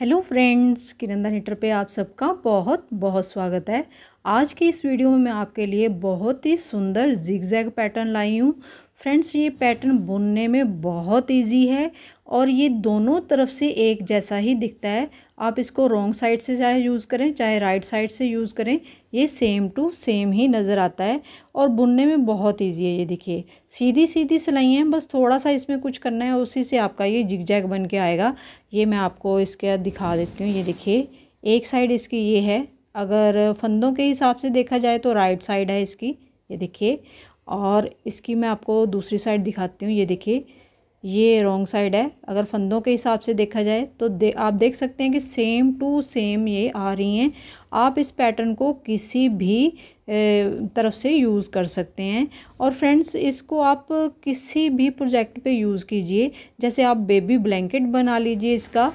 hello friends किरंदा heater पे आप सबका बहुत बहुत स्वागत है आज की इस वीडियो में मैं आपके लिए बहुत ही सुंदर जिगजैग पैटर्न लाई हूँ फ्रेंड्स ये पैटर्न बुनने में बहुत इजी है और ये दोनों तरफ से एक जैसा ही दिखता है आप इसको रॉन्ग साइड से चाहे यूज़ करें चाहे राइट साइड से यूज़ करें ये सेम टू सेम ही नज़र आता है और बुनने में बहुत इजी है ये देखिए सीधी सीधी सिलाई है बस थोड़ा सा इसमें कुछ करना है उसी से आपका ये जिगजैग बन के आएगा ये मैं आपको इसके दिखा देती हूँ ये देखिए एक साइड इसकी ये है अगर फंदों के हिसाब से देखा जाए तो राइट साइड है इसकी ये देखिए और इसकी मैं आपको दूसरी साइड दिखाती हूँ ये देखिए ये रॉन्ग साइड है अगर फंदों के हिसाब से देखा जाए तो दे आप देख सकते हैं कि सेम टू सेम ये आ रही हैं आप इस पैटर्न को किसी भी तरफ से यूज़ कर सकते हैं और फ्रेंड्स इसको आप किसी भी प्रोजेक्ट पे यूज़ कीजिए जैसे आप बेबी ब्लैंकेट बना लीजिए इसका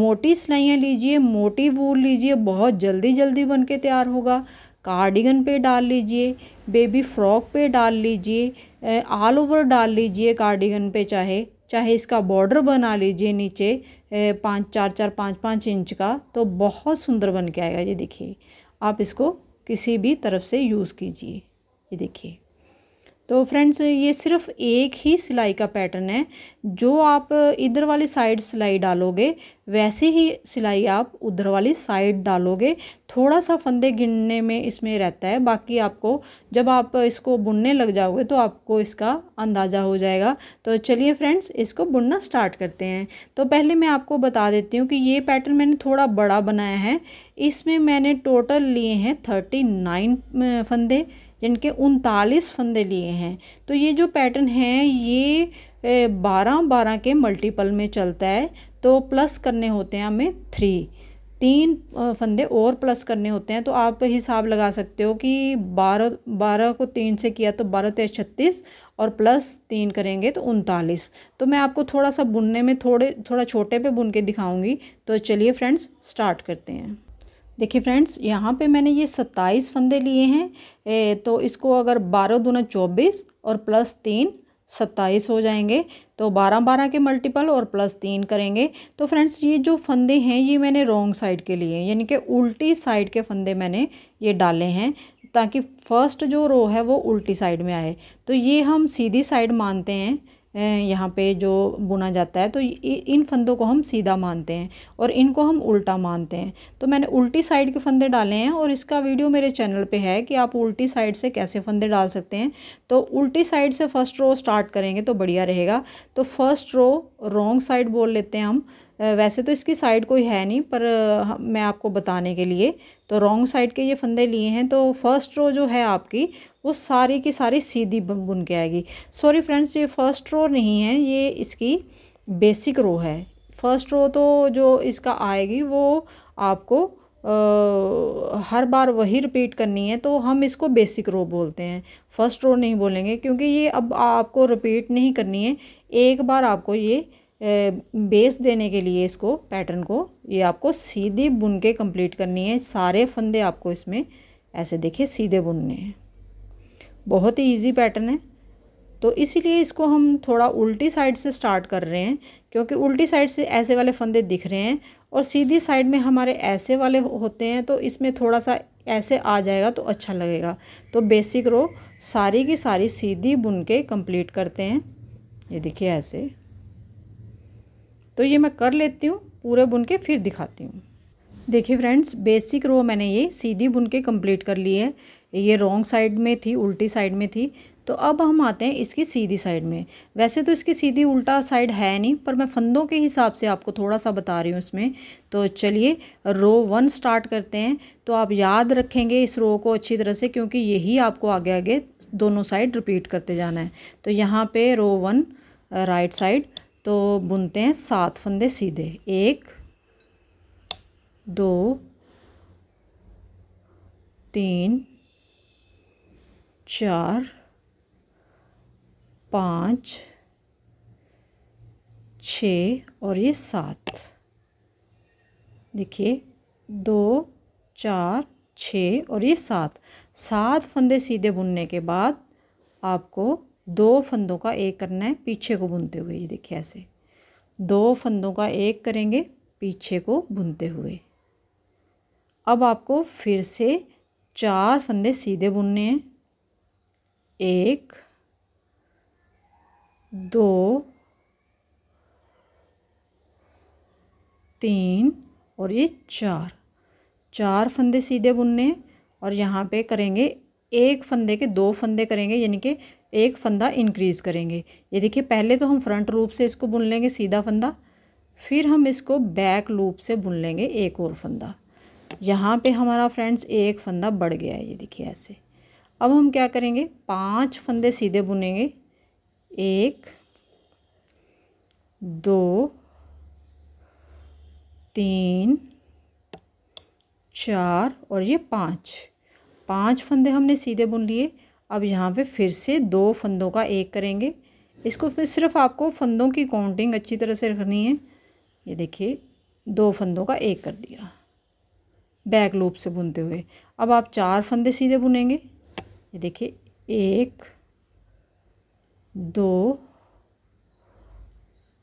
मोटी सिलाइयाँ लीजिए मोटी वूल लीजिए बहुत जल्दी जल्दी बन के तैयार होगा कार्डिगन पर डाल लीजिए बेबी फ्रॉक पर डाल लीजिए ऑल ओवर डाल लीजिए कार्डिगन पे चाहे चाहे इसका बॉर्डर बना लीजिए नीचे पाँच चार चार पाँच पाँच इंच का तो बहुत सुंदर बन के आएगा ये देखिए आप इसको किसी भी तरफ से यूज़ कीजिए ये देखिए तो फ्रेंड्स ये सिर्फ एक ही सिलाई का पैटर्न है जो आप इधर वाली साइड सिलाई डालोगे वैसे ही सिलाई आप उधर वाली साइड डालोगे थोड़ा सा फंदे गिनने में इसमें रहता है बाकी आपको जब आप इसको बुनने लग जाओगे तो आपको इसका अंदाज़ा हो जाएगा तो चलिए फ्रेंड्स इसको बुनना स्टार्ट करते हैं तो पहले मैं आपको बता देती हूँ कि ये पैटर्न मैंने थोड़ा बड़ा बनाया है इसमें मैंने टोटल लिए हैं थर्टी नाइन फंदे जिनके उनतालीस फंदे लिए हैं तो ये जो पैटर्न है ये बारह बारह के मल्टीपल में चलता है तो प्लस करने होते हैं हमें थ्री तीन फंदे और प्लस करने होते हैं तो आप हिसाब लगा सकते हो कि बारह बारह को तीन से किया तो बारह तेज तो छत्तीस और प्लस तीन करेंगे तो उनतालीस तो मैं आपको थोड़ा सा बुनने में थोड़े थोड़ा छोटे पे बुन के दिखाऊंगी तो चलिए फ्रेंड्स स्टार्ट करते हैं देखिए फ्रेंड्स यहाँ पे मैंने ये सत्ताईस फंदे लिए हैं ए, तो इसको अगर बारह दूना चौबीस और प्लस तीन सत्ताईस हो जाएंगे तो बारह बारह के मल्टीपल और प्लस तीन करेंगे तो फ्रेंड्स ये जो फंदे हैं ये मैंने रॉन्ग साइड के लिए यानी कि उल्टी साइड के फंदे मैंने ये डाले हैं ताकि फर्स्ट जो रो है वो उल्टी साइड में आए तो ये हम सीधी साइड मानते हैं यहाँ पे जो बुना जाता है तो इन फंदों को हम सीधा मानते हैं और इनको हम उल्टा मानते हैं तो मैंने उल्टी साइड के फंदे डाले हैं और इसका वीडियो मेरे चैनल पे है कि आप उल्टी साइड से कैसे फंदे डाल सकते हैं तो उल्टी साइड से फर्स्ट रो स्टार्ट करेंगे तो बढ़िया रहेगा तो फर्स्ट रो रॉन्ग साइड बोल लेते हैं हम वैसे तो इसकी साइड कोई है नहीं पर मैं आपको बताने के लिए तो रॉन्ग साइड के ये फंदे लिए हैं तो फर्स्ट रो जो है आपकी वो सारी की सारी सीधी बुन के आएगी सॉरी फ्रेंड्स ये फर्स्ट रो नहीं है ये इसकी बेसिक रो है फर्स्ट रो तो जो इसका आएगी वो आपको आ, हर बार वही रिपीट करनी है तो हम इसको बेसिक रो बोलते हैं फर्स्ट रो नहीं बोलेंगे क्योंकि ये अब आपको रिपीट नहीं करनी है एक बार आपको ये बेस देने के लिए इसको पैटर्न को ये आपको सीधी बुन के कंप्लीट करनी है सारे फंदे आपको इसमें ऐसे देखिए सीधे बुनने हैं बहुत ही इजी पैटर्न है तो इसीलिए इसको हम थोड़ा उल्टी साइड से स्टार्ट कर रहे हैं क्योंकि उल्टी साइड से ऐसे वाले फंदे दिख रहे हैं और सीधी साइड में हमारे ऐसे वाले होते हैं तो इसमें थोड़ा सा ऐसे आ जाएगा तो अच्छा लगेगा तो बेसिक रो सारी की सारी सीधी बुन के कंप्लीट करते हैं ये देखिए ऐसे तो ये मैं कर लेती हूँ पूरे बुन के फिर दिखाती हूँ देखिए फ्रेंड्स बेसिक रो मैंने ये सीधी बुन के कम्प्लीट कर ली है ये रॉन्ग साइड में थी उल्टी साइड में थी तो अब हम आते हैं इसकी सीधी साइड में वैसे तो इसकी सीधी उल्टा साइड है नहीं पर मैं फंदों के हिसाब से आपको थोड़ा सा बता रही हूँ इसमें तो चलिए रो वन स्टार्ट करते हैं तो आप याद रखेंगे इस रो को अच्छी तरह से क्योंकि यही आपको आगे आगे दोनों साइड रिपीट करते जाना है तो यहाँ पर रो वन राइट साइड तो बुनते हैं सात फंदे सीधे एक दो तीन चार पाँच छ और ये सात देखिए दो चार छ और ये सात सात फंदे सीधे बुनने के बाद आपको दो फंदों का एक करना है पीछे को बुनते हुए ये देखिए ऐसे दो फंदों का एक करेंगे पीछे को बुनते हुए अब आपको फिर से चार फंदे सीधे बुनने हैं एक दो तीन और ये चार चार फंदे सीधे बुनने और यहाँ पे करेंगे एक फंदे के दो फंदे करेंगे यानी कि एक फंदा इंक्रीज़ करेंगे ये देखिए पहले तो हम फ्रंट लूप से इसको बुन लेंगे सीधा फंदा फिर हम इसको बैक लूप से बुन लेंगे एक और फंदा यहाँ पे हमारा फ्रेंड्स एक फंदा बढ़ गया है ये देखिए ऐसे अब हम क्या करेंगे पांच फंदे सीधे बुनेंगे एक दो तीन चार और ये पाँच पाँच फंदे हमने सीधे बुन लिए अब यहाँ पे फिर से दो फंदों का एक करेंगे इसको फिर सिर्फ आपको फंदों की काउंटिंग अच्छी तरह से रखनी है ये देखिए दो फंदों का एक कर दिया बैक लूप से बुनते हुए अब आप चार फंदे सीधे बुनेंगे ये देखिए एक दो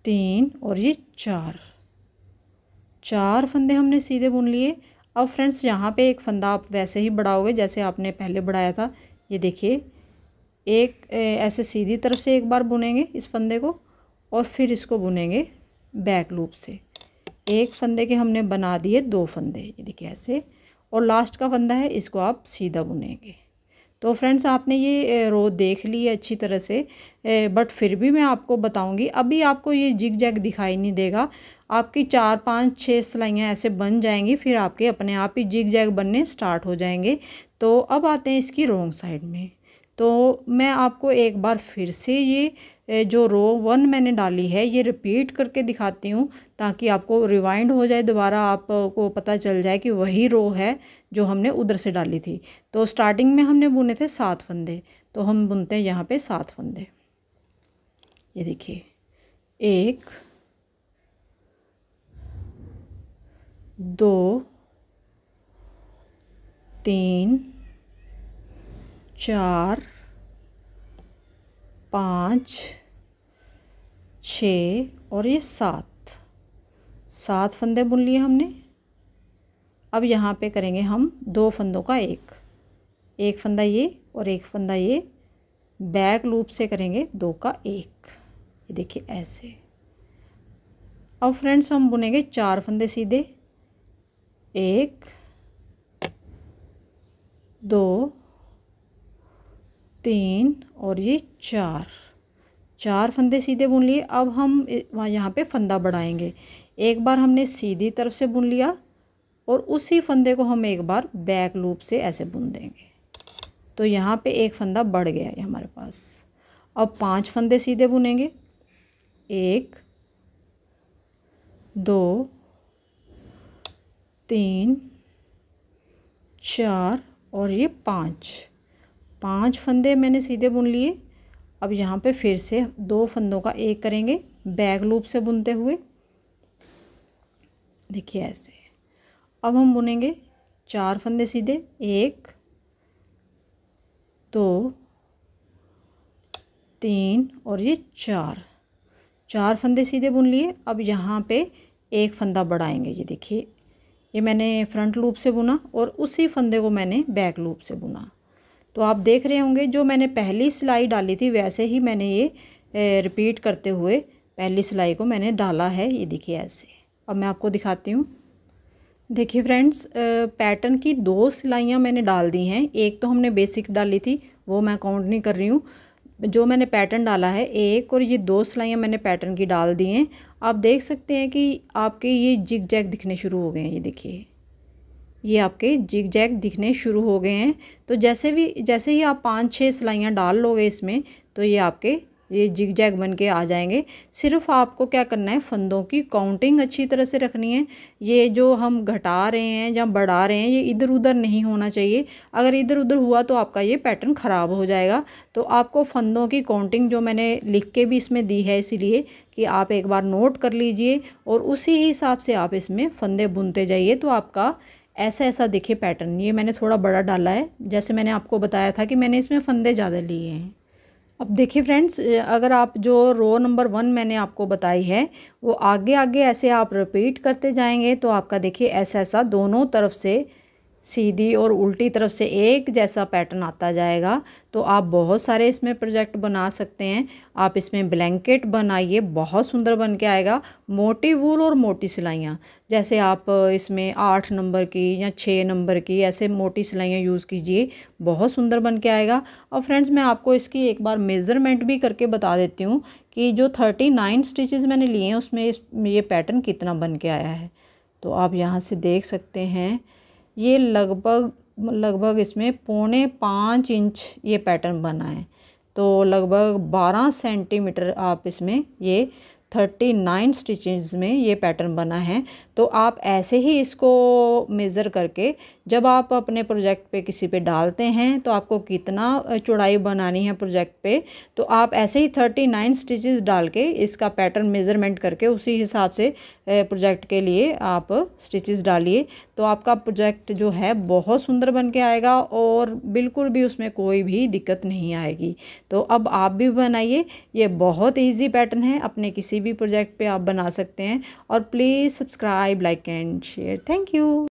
तीन और ये चार चार फंदे हमने सीधे बुन लिए अब फ्रेंड्स यहाँ पे एक फंदा आप वैसे ही बढ़ाओगे जैसे आपने पहले बढ़ाया था ये देखिए एक ऐसे सीधी तरफ से एक बार बुनेंगे इस फंदे को और फिर इसको बुनेंगे बैक लूप से एक फंदे के हमने बना दिए दो फंदे ये देखिए ऐसे और लास्ट का फंदा है इसको आप सीधा बुनेंगे तो फ्रेंड्स आपने ये रो देख ली है अच्छी तरह से बट फिर भी मैं आपको बताऊंगी अभी आपको ये जिग जैग दिखाई नहीं देगा आपकी चार पाँच छः सिलाइयाँ ऐसे बन जाएंगी फिर आपके अपने आप ही जिग जैग बनने स्टार्ट हो जाएंगे तो अब आते हैं इसकी रोंग साइड में तो मैं आपको एक बार फिर से ये जो रो वन मैंने डाली है ये रिपीट करके दिखाती हूँ ताकि आपको रिवाइंड हो जाए दोबारा आपको पता चल जाए कि वही रो है जो हमने उधर से डाली थी तो स्टार्टिंग में हमने बुने थे सात फंदे तो हम बुनते हैं यहाँ पे सात फंदे ये देखिए एक दो तीन चार पाँच छ और ये सात सात फंदे बुन लिए हमने अब यहाँ पे करेंगे हम दो फंदों का एक एक फंदा ये और एक फंदा ये बैक लूप से करेंगे दो का एक ये देखिए ऐसे अब फ्रेंड्स हम बुनेंगे चार फंदे सीधे एक दो तीन और ये चार चार फंदे सीधे बुन लिए अब हम वहाँ यहाँ पे फंदा बढ़ाएंगे एक बार हमने सीधी तरफ से बुन लिया और उसी फंदे को हम एक बार बैक लूप से ऐसे बुन देंगे तो यहाँ पे एक फंदा बढ़ गया है हमारे पास अब पांच फंदे सीधे बुनेंगे एक दो तीन चार और ये पाँच पांच फंदे मैंने सीधे बुन लिए अब यहाँ पे फिर से दो फंदों का एक करेंगे बैग लूप से बुनते हुए देखिए ऐसे अब हम बुनेंगे चार फंदे सीधे एक दो तीन और ये चार चार फंदे सीधे बुन लिए अब यहाँ पे एक फंदा बढ़ाएंगे ये देखिए ये मैंने फ्रंट लूप से बुना और उसी फंदे को मैंने बैक लूप से बुना तो आप देख रहे होंगे जो मैंने पहली सिलाई डाली थी वैसे ही मैंने ये रिपीट करते हुए पहली सिलाई को मैंने डाला है ये देखिए ऐसे अब मैं आपको दिखाती हूँ देखिए फ्रेंड्स पैटर्न की दो सिलाइयाँ मैंने डाल दी हैं एक तो हमने बेसिक डाली थी वो मैं काउंट नहीं कर रही हूँ जो मैंने पैटर्न डाला है एक और ये दो सिलाइयाँ मैंने पैटर्न की डाल दी हैं आप देख सकते हैं कि आपके ये जिग जैग दिखने शुरू हो गए हैं ये देखिए ये आपके जिग जैग दिखने शुरू हो गए हैं तो जैसे भी जैसे ही आप पाँच छः सिलाइयाँ डाल लोगे इसमें तो ये आपके ये जिग जैग बन के आ जाएंगे सिर्फ आपको क्या करना है फंदों की काउंटिंग अच्छी तरह से रखनी है ये जो हम घटा रहे हैं या बढ़ा रहे हैं ये इधर उधर नहीं होना चाहिए अगर इधर उधर हुआ तो आपका ये पैटर्न ख़राब हो जाएगा तो आपको फंदों की काउंटिंग जो मैंने लिख के भी इसमें दी है इसीलिए कि आप एक बार नोट कर लीजिए और उसी हिसाब से आप इसमें फंदे बुनते जाइए तो आपका ऐसा ऐसा देखिए पैटर्न ये मैंने थोड़ा बड़ा डाला है जैसे मैंने आपको बताया था कि मैंने इसमें फंदे ज़्यादा लिए हैं अब देखिए फ्रेंड्स अगर आप जो रो नंबर वन मैंने आपको बताई है वो आगे आगे ऐसे आप रिपीट करते जाएंगे तो आपका देखिए ऐसा ऐसा दोनों तरफ से सीधी और उल्टी तरफ से एक जैसा पैटर्न आता जाएगा तो आप बहुत सारे इसमें प्रोजेक्ट बना सकते हैं आप इसमें ब्लैंकेट बनाइए बहुत सुंदर बन के आएगा मोटी वूल और मोटी सिलाइयाँ जैसे आप इसमें आठ नंबर की या छः नंबर की ऐसे मोटी सिलाइयाँ यूज़ कीजिए बहुत सुंदर बन के आएगा और फ्रेंड्स मैं आपको इसकी एक बार मेज़रमेंट भी करके बता देती हूँ कि जो थर्टी नाइन स्टिचेज़ मैंने लिए हैं उसमें ये पैटर्न कितना बन के आया है तो आप यहाँ से देख सकते हैं ये लगभग लगभग इसमें पौने पाँच इंच ये पैटर्न बना है तो लगभग बारह सेंटीमीटर आप इसमें ये थर्टी नाइन स्टिचेज में ये पैटर्न बना है तो आप ऐसे ही इसको मेज़र करके जब आप अपने प्रोजेक्ट पे किसी पे डालते हैं तो आपको कितना चौड़ाई बनानी है प्रोजेक्ट पे तो आप ऐसे ही थर्टी नाइन स्टिचेज डाल के इसका पैटर्न मेज़रमेंट करके उसी हिसाब से प्रोजेक्ट के लिए आप स्टिचेस डालिए तो आपका प्रोजेक्ट जो है बहुत सुंदर बन के आएगा और बिल्कुल भी उसमें कोई भी दिक्कत नहीं आएगी तो अब आप भी बनाइए ये बहुत ईजी पैटर्न है अपने किसी भी प्रोजेक्ट पर आप बना सकते हैं और please subscribe like and share thank you